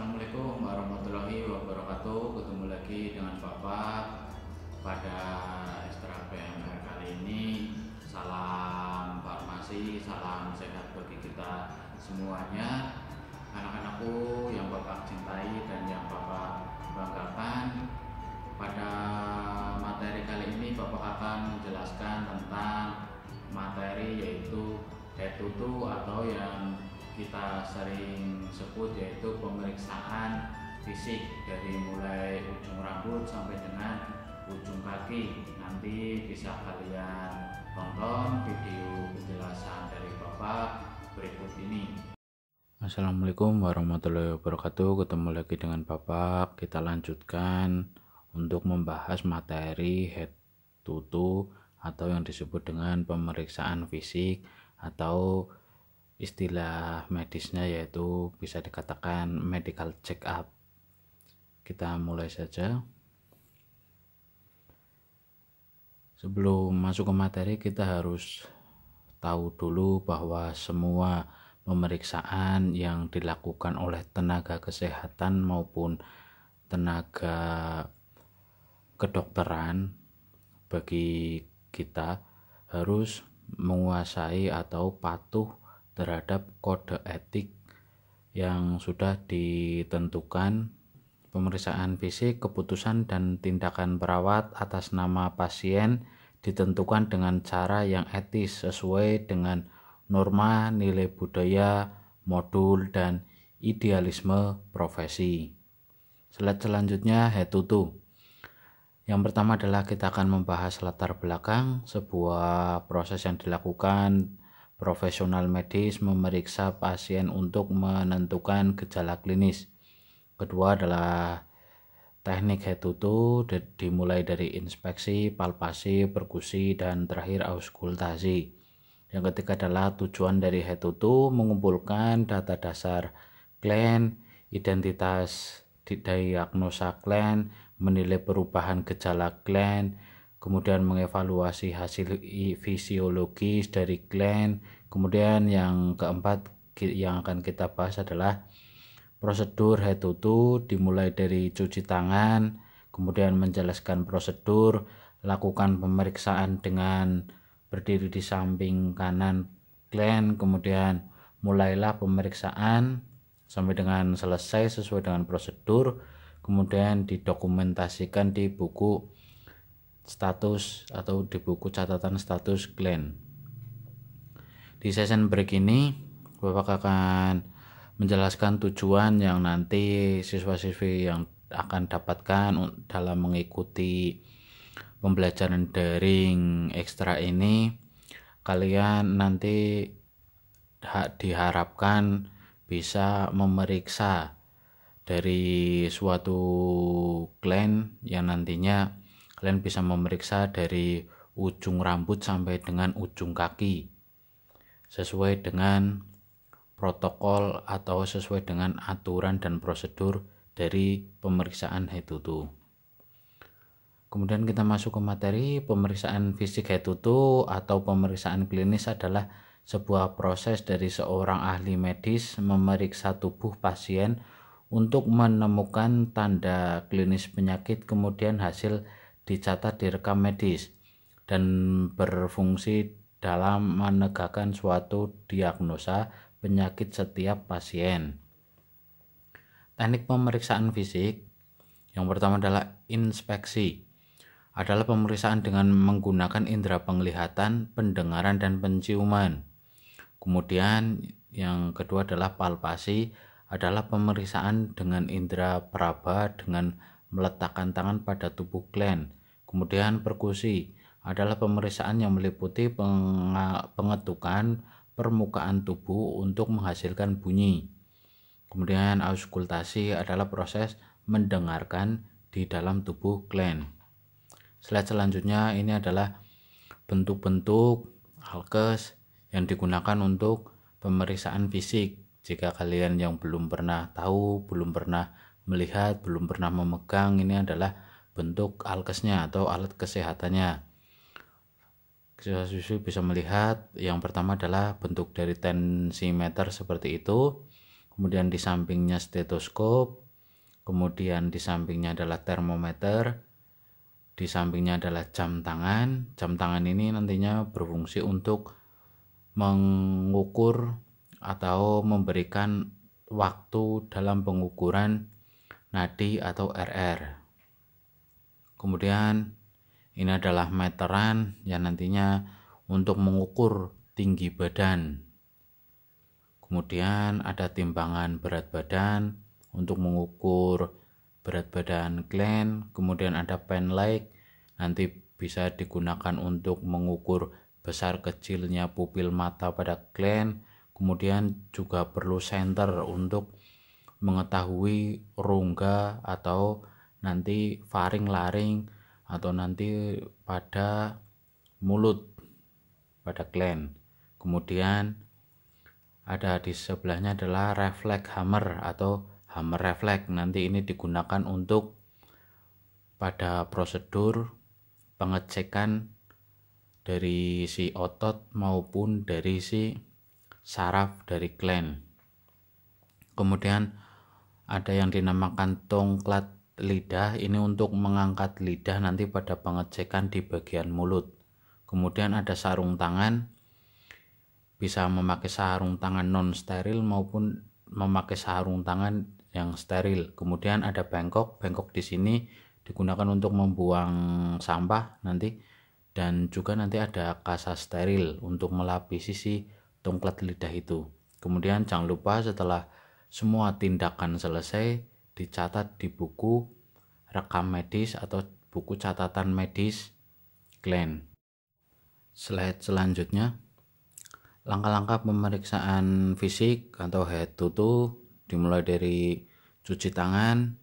Assalamualaikum warahmatullahi wabarakatuh. Ketemu lagi dengan Bapak pada Extra PMR kali ini. Salam farmasi, salam sehat bagi kita semuanya. Anak-anakku yang Bapak cintai dan yang Bapak banggakan. Pada materi kali ini Bapak akan menjelaskan tentang materi yaitu detutu atau yang kita sering sebut yaitu pemeriksaan fisik dari mulai ujung rambut sampai dengan ujung kaki nanti bisa kalian tonton video penjelasan dari bapak berikut ini Assalamualaikum warahmatullahi wabarakatuh ketemu lagi dengan bapak kita lanjutkan untuk membahas materi head to toe atau yang disebut dengan pemeriksaan fisik atau istilah medisnya yaitu bisa dikatakan medical check up kita mulai saja sebelum masuk ke materi kita harus tahu dulu bahwa semua pemeriksaan yang dilakukan oleh tenaga kesehatan maupun tenaga kedokteran bagi kita harus menguasai atau patuh terhadap kode etik yang sudah ditentukan pemeriksaan fisik, keputusan dan tindakan perawat atas nama pasien ditentukan dengan cara yang etis sesuai dengan norma, nilai budaya, modul dan idealisme profesi. Slide selanjutnya head to toe. Yang pertama adalah kita akan membahas latar belakang sebuah proses yang dilakukan Profesional medis memeriksa pasien untuk menentukan gejala klinis. Kedua adalah teknik head to toe dimulai dari inspeksi, palpasi, perkusi, dan terakhir auskultasi. Yang ketiga adalah tujuan dari head to toe mengumpulkan data dasar klien, identitas diagnosa klien, menilai perubahan gejala klien, kemudian mengevaluasi hasil fisiologis dari gland, kemudian yang keempat yang akan kita bahas adalah prosedur head to toe dimulai dari cuci tangan, kemudian menjelaskan prosedur, lakukan pemeriksaan dengan berdiri di samping kanan klien. kemudian mulailah pemeriksaan sampai dengan selesai sesuai dengan prosedur, kemudian didokumentasikan di buku status atau di buku catatan status Glenn. Di session break ini Bapak akan menjelaskan tujuan yang nanti siswa-siswi yang akan dapatkan dalam mengikuti pembelajaran daring ekstra ini kalian nanti diharapkan bisa memeriksa dari suatu klien yang nantinya Kalian bisa memeriksa dari ujung rambut sampai dengan ujung kaki sesuai dengan protokol atau sesuai dengan aturan dan prosedur dari pemeriksaan head toe. Kemudian kita masuk ke materi pemeriksaan fisik head toe atau pemeriksaan klinis adalah sebuah proses dari seorang ahli medis memeriksa tubuh pasien untuk menemukan tanda klinis penyakit kemudian hasil dicatat di rekam medis dan berfungsi dalam menegakkan suatu diagnosa penyakit setiap pasien. Teknik pemeriksaan fisik yang pertama adalah inspeksi. Adalah pemeriksaan dengan menggunakan indera penglihatan, pendengaran, dan penciuman. Kemudian yang kedua adalah palpasi, adalah pemeriksaan dengan indera peraba dengan meletakkan tangan pada tubuh klien Kemudian perkusi adalah pemeriksaan yang meliputi pengetukan permukaan tubuh untuk menghasilkan bunyi. Kemudian auskultasi adalah proses mendengarkan di dalam tubuh klien. Slide selanjutnya ini adalah bentuk-bentuk halkes yang digunakan untuk pemeriksaan fisik. Jika kalian yang belum pernah tahu, belum pernah melihat, belum pernah memegang, ini adalah bentuk alkesnya atau alat kesehatannya. Siswa-siswi bisa melihat yang pertama adalah bentuk dari tensimeter seperti itu, kemudian di sampingnya stetoskop, kemudian di sampingnya adalah termometer, di sampingnya adalah jam tangan. Jam tangan ini nantinya berfungsi untuk mengukur atau memberikan waktu dalam pengukuran nadi atau RR kemudian ini adalah meteran yang nantinya untuk mengukur tinggi badan kemudian ada timbangan berat badan untuk mengukur berat badan klien. kemudian ada pen light nanti bisa digunakan untuk mengukur besar kecilnya pupil mata pada klien. kemudian juga perlu senter untuk mengetahui rongga atau nanti faring-laring atau nanti pada mulut pada gland. Kemudian ada di sebelahnya adalah reflex hammer atau hammer reflex Nanti ini digunakan untuk pada prosedur pengecekan dari si otot maupun dari si saraf dari gland. Kemudian ada yang dinamakan tongklat lidah ini untuk mengangkat lidah nanti pada pengecekan di bagian mulut kemudian ada sarung tangan bisa memakai sarung tangan non steril maupun memakai sarung tangan yang steril kemudian ada bengkok bengkok di sini digunakan untuk membuang sampah nanti dan juga nanti ada kasa steril untuk melapisi si tungklat lidah itu kemudian jangan lupa setelah semua tindakan selesai dicatat di buku rekam medis atau buku catatan medis Glenn. Slide selanjutnya, langkah-langkah pemeriksaan fisik atau head to toe dimulai dari cuci tangan,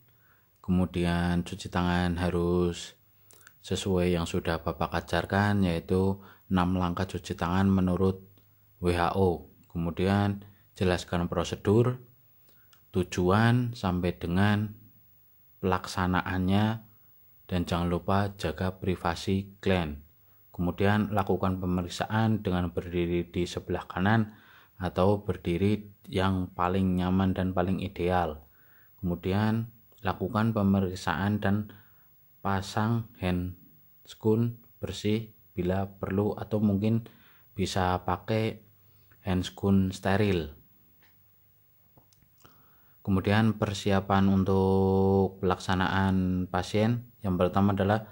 kemudian cuci tangan harus sesuai yang sudah Bapak ajarkan yaitu 6 langkah cuci tangan menurut WHO. Kemudian jelaskan prosedur, tujuan sampai dengan pelaksanaannya dan jangan lupa jaga privasi klien. Kemudian lakukan pemeriksaan dengan berdiri di sebelah kanan atau berdiri yang paling nyaman dan paling ideal. Kemudian lakukan pemeriksaan dan pasang handscoon bersih bila perlu atau mungkin bisa pakai handscoon steril. Kemudian persiapan untuk pelaksanaan pasien yang pertama adalah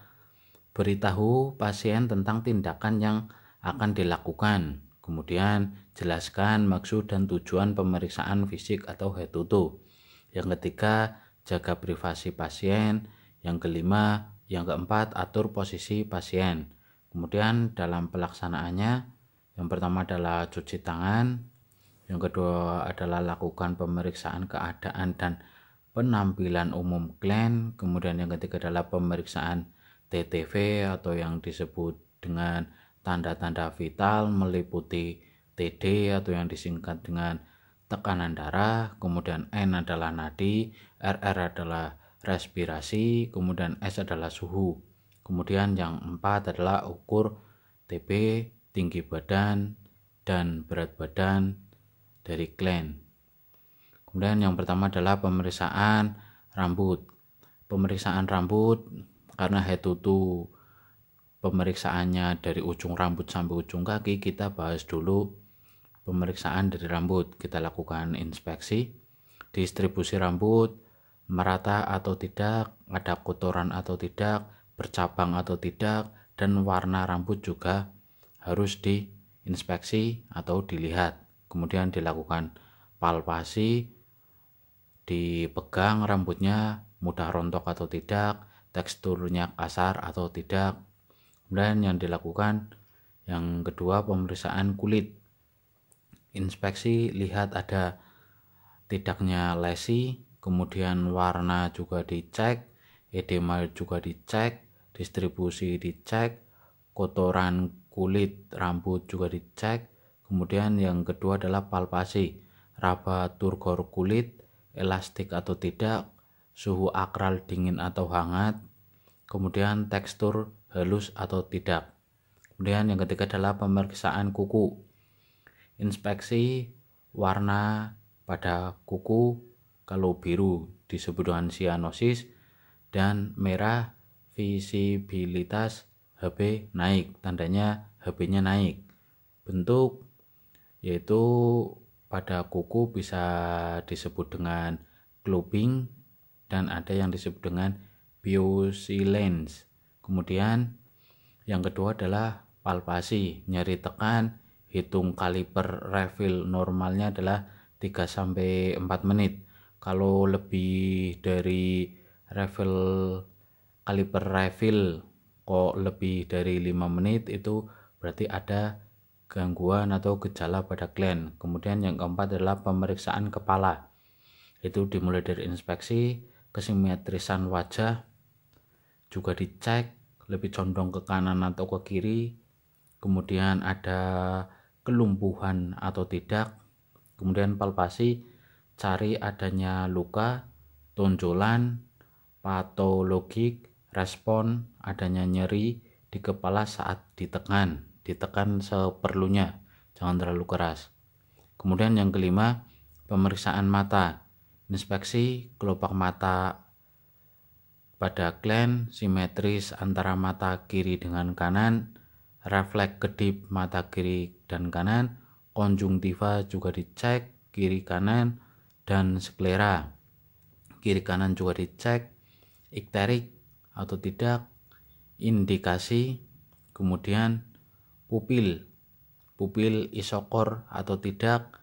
beritahu pasien tentang tindakan yang akan dilakukan. Kemudian jelaskan maksud dan tujuan pemeriksaan fisik atau head to toe. Yang ketiga, jaga privasi pasien. Yang kelima, yang keempat, atur posisi pasien. Kemudian dalam pelaksanaannya, yang pertama adalah cuci tangan, yang kedua adalah lakukan pemeriksaan keadaan dan penampilan umum klien Kemudian yang ketiga adalah pemeriksaan TTV atau yang disebut dengan tanda-tanda vital meliputi TD atau yang disingkat dengan tekanan darah, kemudian N adalah nadi, RR adalah respirasi, kemudian S adalah suhu. Kemudian yang empat adalah ukur TB, tinggi badan, dan berat badan, dari Glenn. Kemudian yang pertama adalah pemeriksaan rambut. Pemeriksaan rambut karena head to toe pemeriksaannya dari ujung rambut sampai ujung kaki kita bahas dulu pemeriksaan dari rambut. Kita lakukan inspeksi, distribusi rambut merata atau tidak, ada kotoran atau tidak, bercabang atau tidak, dan warna rambut juga harus diinspeksi atau dilihat kemudian dilakukan palpasi dipegang rambutnya mudah rontok atau tidak teksturnya kasar atau tidak kemudian yang dilakukan yang kedua pemeriksaan kulit inspeksi lihat ada tidaknya lesi kemudian warna juga dicek edema juga dicek distribusi dicek kotoran kulit rambut juga dicek Kemudian yang kedua adalah palpasi, raba turgor kulit, elastik atau tidak, suhu akral dingin atau hangat, kemudian tekstur halus atau tidak. Kemudian yang ketiga adalah pemeriksaan kuku. Inspeksi warna pada kuku kalau biru disebut dengan sianosis dan merah visibilitas HB naik, tandanya HB-nya naik. Bentuk yaitu pada kuku bisa disebut dengan clubbing dan ada yang disebut dengan biosilence. Kemudian yang kedua adalah palpasi, nyeri tekan, hitung kaliper refill normalnya adalah 3 sampai 4 menit. Kalau lebih dari refill kaliper refill kok lebih dari 5 menit itu berarti ada gangguan atau gejala pada klien. Kemudian yang keempat adalah pemeriksaan kepala. Itu dimulai dari inspeksi, kesimetrisan wajah, juga dicek lebih condong ke kanan atau ke kiri. Kemudian ada kelumpuhan atau tidak. Kemudian palpasi, cari adanya luka, tonjolan, patologik, respon adanya nyeri di kepala saat ditekan ditekan seperlunya, jangan terlalu keras. Kemudian yang kelima, pemeriksaan mata. Inspeksi kelopak mata pada klien simetris antara mata kiri dengan kanan, refleks kedip mata kiri dan kanan, konjungtiva juga dicek kiri kanan dan sklera. Kiri kanan juga dicek ikterik atau tidak, indikasi, kemudian pupil pupil isokor atau tidak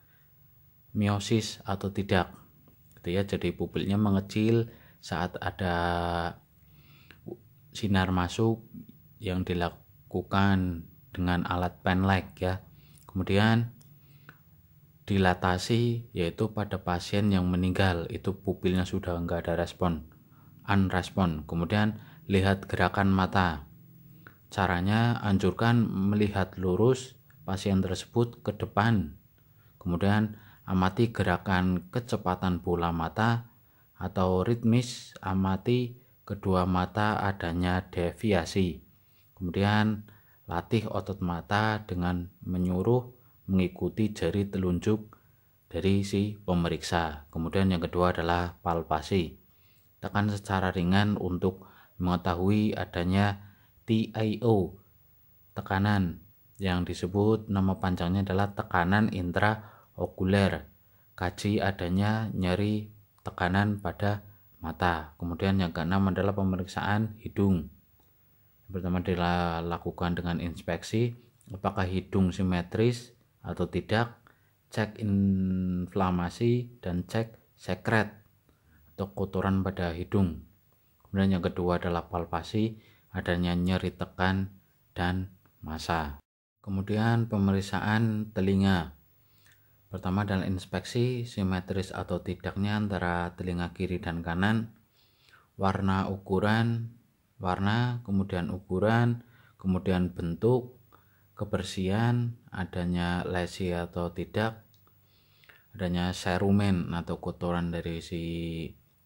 miosis atau tidak gitu ya jadi pupilnya mengecil saat ada sinar masuk yang dilakukan dengan alat penlek ya kemudian dilatasi yaitu pada pasien yang meninggal itu pupilnya sudah enggak ada respon unrespon kemudian lihat gerakan mata Caranya anjurkan melihat lurus pasien tersebut ke depan. Kemudian amati gerakan kecepatan bola mata atau ritmis amati kedua mata adanya deviasi. Kemudian latih otot mata dengan menyuruh mengikuti jari telunjuk dari si pemeriksa. Kemudian yang kedua adalah palpasi. Tekan secara ringan untuk mengetahui adanya TIO tekanan yang disebut nama panjangnya adalah tekanan intraokuler kaji adanya nyeri tekanan pada mata kemudian yang keenam adalah pemeriksaan hidung pertama dilakukan dengan inspeksi apakah hidung simetris atau tidak cek inflamasi dan cek sekret atau kotoran pada hidung kemudian yang kedua adalah palpasi adanya nyeri tekan dan masa. Kemudian pemeriksaan telinga. Pertama adalah inspeksi simetris atau tidaknya antara telinga kiri dan kanan, warna ukuran, warna, kemudian ukuran, kemudian bentuk, kebersihan, adanya lesi atau tidak, adanya serumen atau kotoran dari si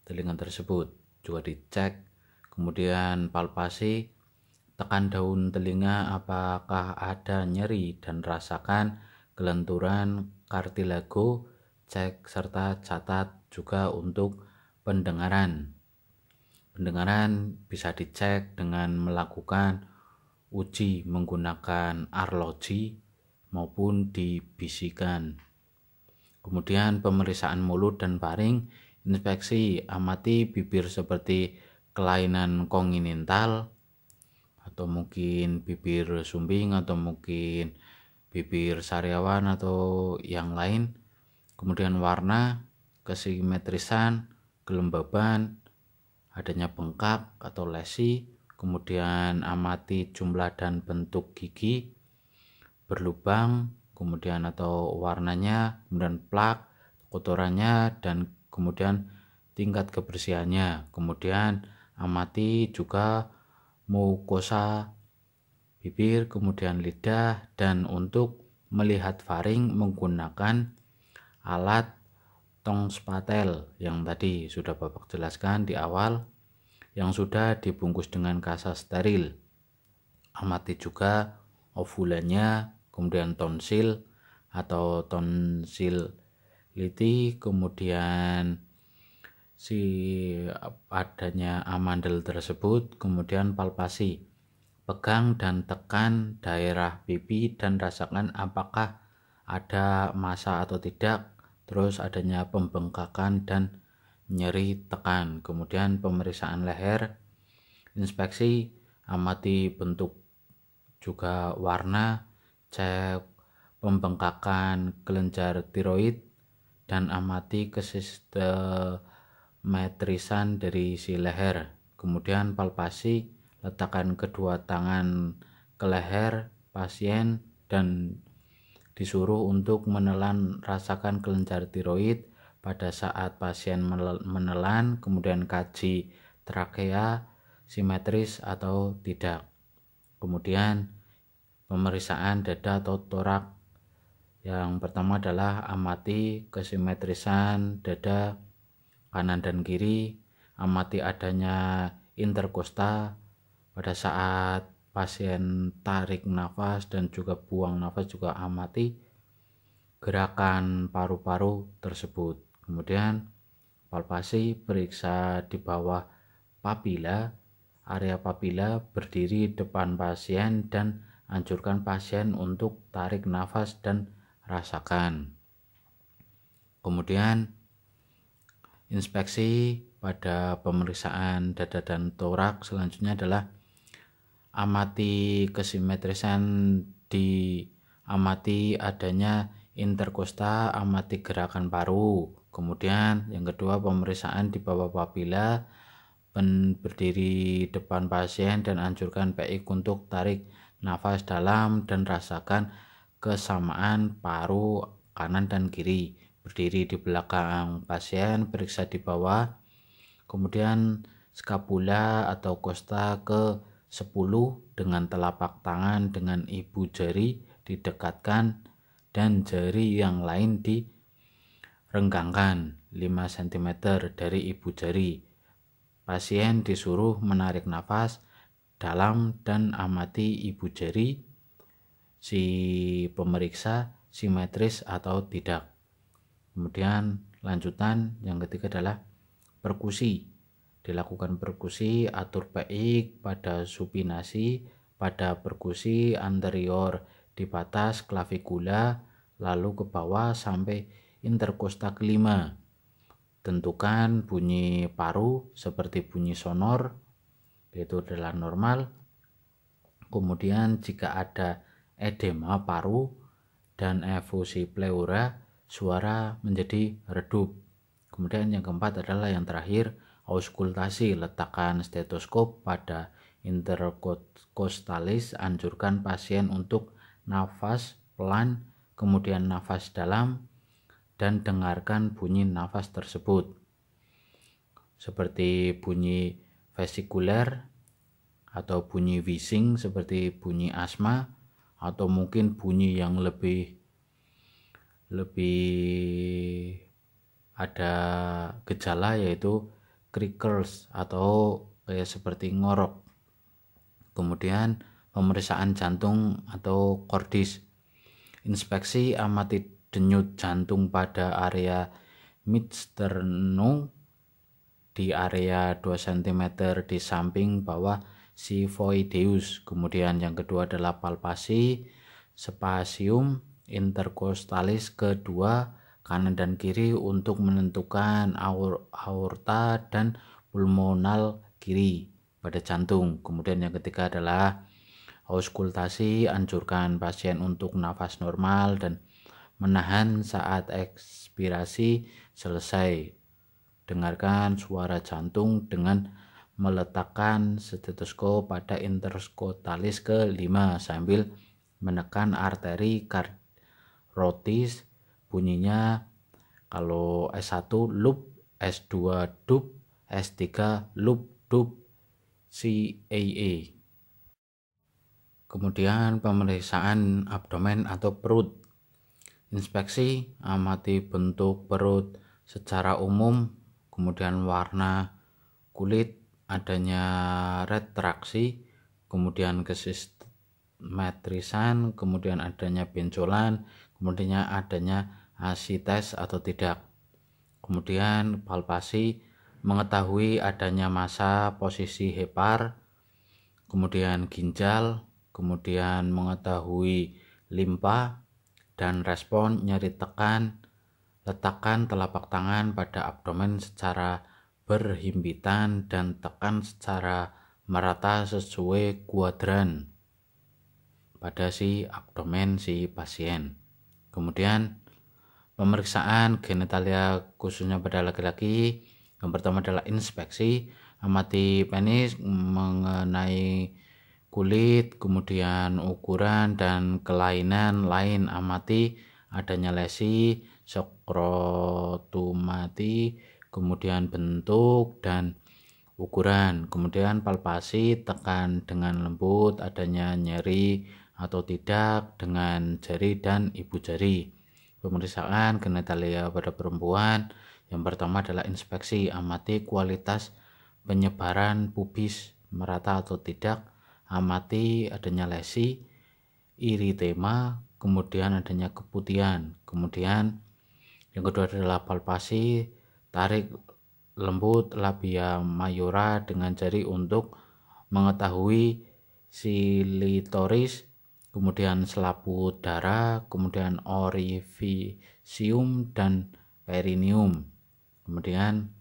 telinga tersebut juga dicek kemudian palpasi tekan daun telinga apakah ada nyeri dan rasakan kelenturan kartilago cek serta catat juga untuk pendengaran pendengaran bisa dicek dengan melakukan uji menggunakan arloji maupun dibisikan kemudian pemeriksaan mulut dan paring inspeksi amati bibir seperti kelainan kongenital atau mungkin bibir sumbing atau mungkin bibir sariawan atau yang lain kemudian warna kesimetrisan kelembaban adanya bengkak atau lesi kemudian amati jumlah dan bentuk gigi berlubang kemudian atau warnanya kemudian plak kotorannya dan kemudian tingkat kebersihannya kemudian amati juga mukosa bibir, kemudian lidah, dan untuk melihat faring menggunakan alat tong spatel yang tadi sudah Bapak jelaskan di awal yang sudah dibungkus dengan kasa steril. Amati juga ovulannya, kemudian tonsil atau tonsil liti kemudian si adanya amandel tersebut kemudian palpasi pegang dan tekan daerah pipi dan rasakan apakah ada masa atau tidak terus adanya pembengkakan dan nyeri tekan kemudian pemeriksaan leher inspeksi amati bentuk juga warna cek pembengkakan kelenjar tiroid dan amati kesistem metrisan dari si leher. Kemudian palpasi letakkan kedua tangan ke leher pasien dan disuruh untuk menelan rasakan kelenjar tiroid pada saat pasien menelan kemudian kaji trakea simetris atau tidak. Kemudian pemeriksaan dada atau torak yang pertama adalah amati kesimetrisan dada kanan dan kiri, amati adanya interkosta pada saat pasien tarik nafas dan juga buang nafas juga amati gerakan paru-paru tersebut. Kemudian palpasi periksa di bawah papila, area papila berdiri depan pasien dan anjurkan pasien untuk tarik nafas dan rasakan. Kemudian inspeksi pada pemeriksaan dada dan torak selanjutnya adalah amati kesimetrisan di amati adanya interkosta amati gerakan paru kemudian yang kedua pemeriksaan di bawah papila berdiri depan pasien dan anjurkan PI untuk tarik nafas dalam dan rasakan kesamaan paru kanan dan kiri berdiri di belakang pasien, periksa di bawah, kemudian skapula atau kosta ke 10 dengan telapak tangan dengan ibu jari didekatkan dan jari yang lain direnggangkan 5 cm dari ibu jari. Pasien disuruh menarik nafas dalam dan amati ibu jari si pemeriksa simetris atau tidak kemudian lanjutan yang ketiga adalah perkusi dilakukan perkusi atur baik pada supinasi pada perkusi anterior di batas klavikula lalu ke bawah sampai interkosta kelima tentukan bunyi paru seperti bunyi sonor yaitu adalah normal kemudian jika ada edema paru dan efusi pleura suara menjadi redup. Kemudian yang keempat adalah yang terakhir, auskultasi, letakkan stetoskop pada interkostalis, anjurkan pasien untuk nafas pelan, kemudian nafas dalam, dan dengarkan bunyi nafas tersebut. Seperti bunyi vesikuler atau bunyi wheezing seperti bunyi asma atau mungkin bunyi yang lebih lebih ada gejala yaitu crickles atau kayak seperti ngorok. Kemudian pemeriksaan jantung atau kordis. Inspeksi amati denyut jantung pada area midsternum di area 2 cm di samping bawah sifoideus. Kemudian yang kedua adalah palpasi spasium interkostalis kedua kanan dan kiri untuk menentukan aur aorta dan pulmonal kiri pada jantung. Kemudian yang ketiga adalah auskultasi, anjurkan pasien untuk nafas normal dan menahan saat ekspirasi selesai. Dengarkan suara jantung dengan meletakkan stetoskop pada interskotalis kelima sambil menekan arteri kardiak rotis bunyinya kalau S1 loop S2 dup S3 loop dup CAA kemudian pemeriksaan abdomen atau perut inspeksi amati bentuk perut secara umum kemudian warna kulit adanya retraksi kemudian kesistematrisan, kemudian adanya benjolan kemudian adanya tes atau tidak. Kemudian palpasi mengetahui adanya masa posisi hepar, kemudian ginjal, kemudian mengetahui limpa dan respon nyeri tekan, letakkan telapak tangan pada abdomen secara berhimpitan dan tekan secara merata sesuai kuadran pada si abdomen si pasien. Kemudian pemeriksaan genitalia khususnya pada laki-laki yang pertama adalah inspeksi amati penis mengenai kulit kemudian ukuran dan kelainan lain amati adanya lesi sokrotumati kemudian bentuk dan ukuran kemudian palpasi tekan dengan lembut adanya nyeri atau tidak dengan jari dan ibu jari. Pemeriksaan genitalia pada perempuan yang pertama adalah inspeksi, amati kualitas penyebaran pubis merata atau tidak, amati adanya lesi, iritema, kemudian adanya keputihan. Kemudian yang kedua adalah palpasi, tarik lembut labia mayora dengan jari untuk mengetahui silitoris kemudian selaput darah, kemudian orifisium dan perineum. Kemudian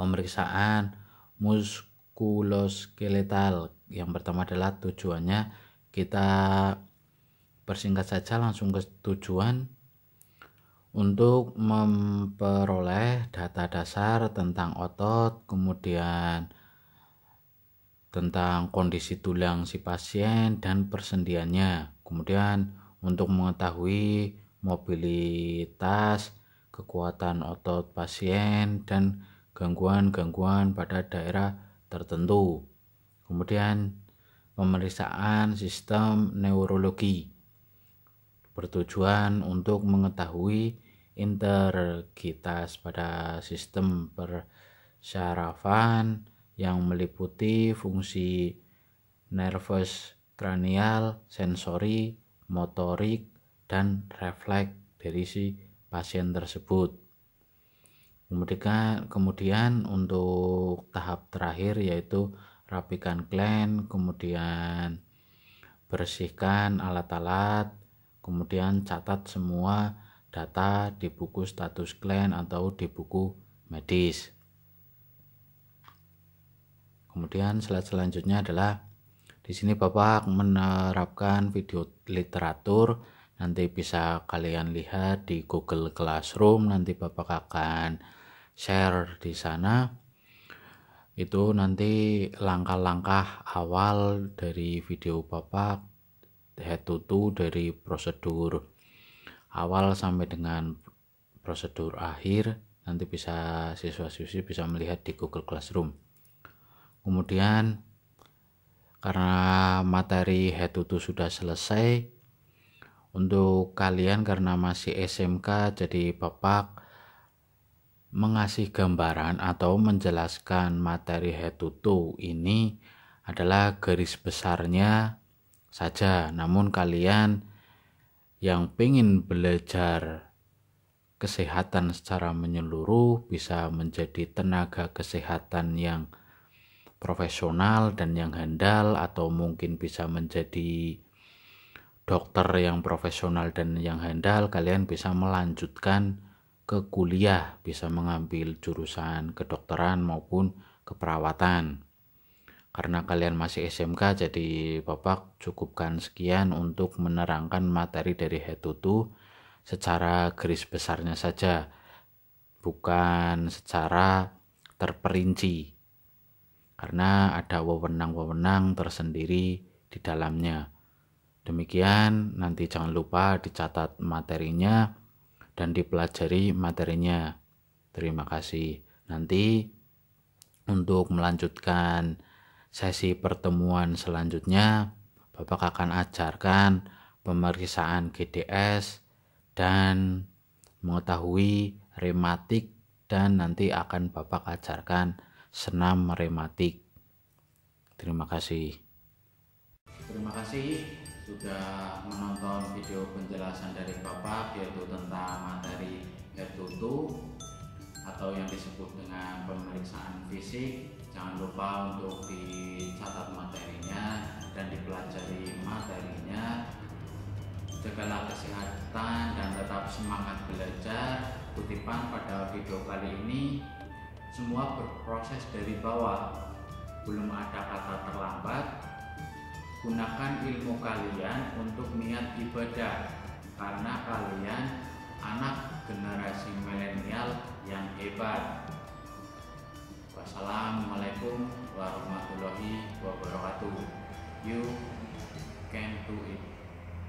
pemeriksaan muskuloskeletal yang pertama adalah tujuannya kita persingkat saja langsung ke tujuan untuk memperoleh data dasar tentang otot, kemudian tentang kondisi tulang si pasien dan persendiannya. Kemudian untuk mengetahui mobilitas, kekuatan otot pasien dan gangguan-gangguan pada daerah tertentu. Kemudian pemeriksaan sistem neurologi bertujuan untuk mengetahui integritas pada sistem persyarafan, yang meliputi fungsi nervous kranial, sensori, motorik, dan refleks dari si pasien tersebut. Kemudian, kemudian untuk tahap terakhir yaitu rapikan gland, kemudian bersihkan alat-alat, kemudian catat semua data di buku status gland atau di buku medis. Kemudian slide selanjutnya adalah di sini Bapak menerapkan video literatur nanti bisa kalian lihat di Google Classroom nanti Bapak akan share di sana itu nanti langkah-langkah awal dari video Bapak head to toe dari prosedur awal sampai dengan prosedur akhir nanti bisa siswa-siswi bisa melihat di Google Classroom. Kemudian karena materi head to toe sudah selesai untuk kalian karena masih SMK jadi Bapak mengasih gambaran atau menjelaskan materi head to toe ini adalah garis besarnya saja namun kalian yang ingin belajar kesehatan secara menyeluruh bisa menjadi tenaga kesehatan yang profesional dan yang handal atau mungkin bisa menjadi dokter yang profesional dan yang handal kalian bisa melanjutkan ke kuliah bisa mengambil jurusan kedokteran maupun keperawatan karena kalian masih SMK jadi Bapak cukupkan sekian untuk menerangkan materi dari head to toe secara garis besarnya saja bukan secara terperinci karena ada wewenang-wewenang tersendiri di dalamnya. Demikian, nanti jangan lupa dicatat materinya dan dipelajari materinya. Terima kasih. Nanti untuk melanjutkan sesi pertemuan selanjutnya, Bapak akan ajarkan pemeriksaan GDS dan mengetahui rematik dan nanti akan Bapak ajarkan senam rematik. Terima kasih. Terima kasih sudah menonton video penjelasan dari Bapak yaitu tentang materi Hertutu atau yang disebut dengan pemeriksaan fisik. Jangan lupa untuk dicatat materinya dan dipelajari materinya. Jagalah kesehatan dan tetap semangat belajar. Kutipan pada video kali ini semua berproses dari bawah belum ada kata terlambat gunakan ilmu kalian untuk niat ibadah karena kalian anak generasi milenial yang hebat wassalamualaikum warahmatullahi wabarakatuh you can do it